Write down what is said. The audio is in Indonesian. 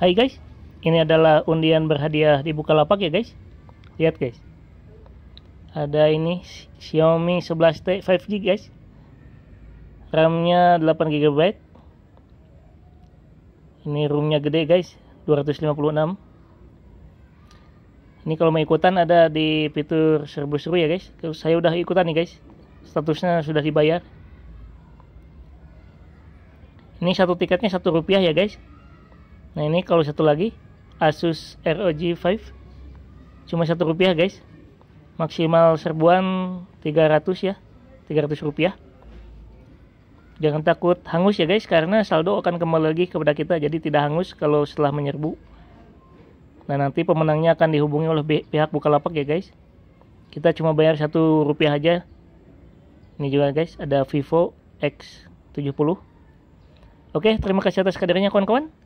Hai guys, ini adalah undian berhadiah di Bukalapak ya guys. Lihat guys. Ada ini Xiaomi 11T 5G guys. RAM-nya 8GB. Ini room-nya gede guys, 256. Ini kalau mau ikutan ada di fitur serbu seru ya guys. Saya udah ikutan nih guys. Statusnya sudah dibayar. Ini satu tiketnya satu rupiah ya guys nah ini kalau satu lagi Asus ROG 5 cuma satu rupiah guys maksimal serbuan 300 ya 300 rupiah jangan takut hangus ya guys karena saldo akan kembali lagi kepada kita jadi tidak hangus kalau setelah menyerbu nah nanti pemenangnya akan dihubungi oleh pihak Bukalapak ya guys kita cuma bayar satu rupiah aja ini juga guys ada Vivo X70 oke terima kasih atas kehadirannya kawan-kawan